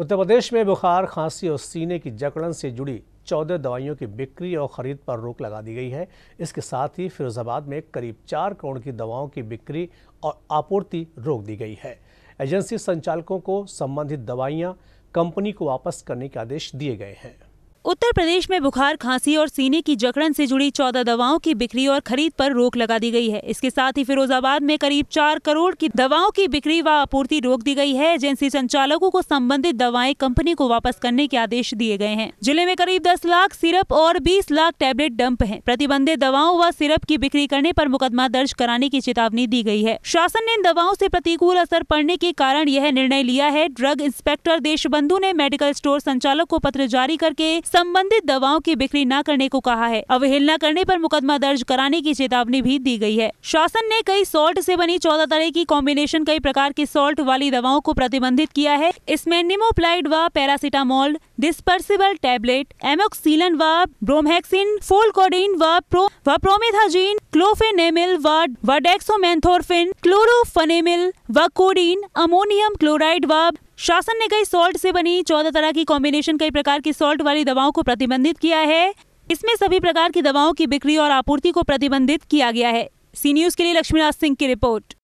उत्तर प्रदेश में बुखार खांसी और सीने की जकड़न से जुड़ी चौदह दवाइयों की बिक्री और खरीद पर रोक लगा दी गई है इसके साथ ही फिरोजाबाद में करीब चार करोड़ की दवाओं की बिक्री और आपूर्ति रोक दी गई है एजेंसी संचालकों को संबंधित दवाइयां कंपनी को वापस करने के आदेश दिए गए हैं उत्तर प्रदेश में बुखार खांसी और सीने की जकड़न से जुड़ी चौदह दवाओं की बिक्री और खरीद पर रोक लगा दी गई है इसके साथ ही फिरोजाबाद में करीब चार करोड़ की दवाओं की बिक्री व आपूर्ति रोक दी गई है एजेंसी संचालकों को संबंधित दवाएं कंपनी को वापस करने के आदेश दिए गए हैं जिले में करीब दस लाख सिरप और बीस लाख टेबलेट डंप है प्रतिबंधित दवाओं व सिरप की बिक्री करने आरोप मुकदमा दर्ज कराने की चेतावनी दी गयी है शासन ने इन दवाओं ऐसी प्रतिकूल असर पड़ने के कारण यह निर्णय लिया है ड्रग इंस्पेक्टर देशबंधु ने मेडिकल स्टोर संचालक को पत्र जारी करके संबंधित दवाओं की बिक्री न करने को कहा है अवहेलना करने पर मुकदमा दर्ज कराने की चेतावनी भी दी गई है शासन ने कई सॉल्ट से बनी चौदह तरह की कॉम्बिनेशन कई प्रकार की सॉल्ट वाली दवाओं को प्रतिबंधित किया है इसमें निमोप्लाइड व पैरासिटामोल डिस्पर्सिबल टैबलेट एमोक्सिलन व ब्रोमहेक्सिन फोलकोडिन व प्रो व प्रोमेथाजीन क्लोफेनेमिल व व डेक्सोमेंथोरफिन क्लोरोफेनेमिल व कोडीन अमोनियम क्लोराइड व शासन ने कई सॉल्ट से बनी चौदह तरह की कॉम्बिनेशन कई प्रकार की सॉल्ट वाली दवाओं को प्रतिबंधित किया है इसमें सभी प्रकार की दवाओं की बिक्री और आपूर्ति को प्रतिबंधित किया गया है सी न्यूज के लिए लक्ष्मीनाथ सिंह की रिपोर्ट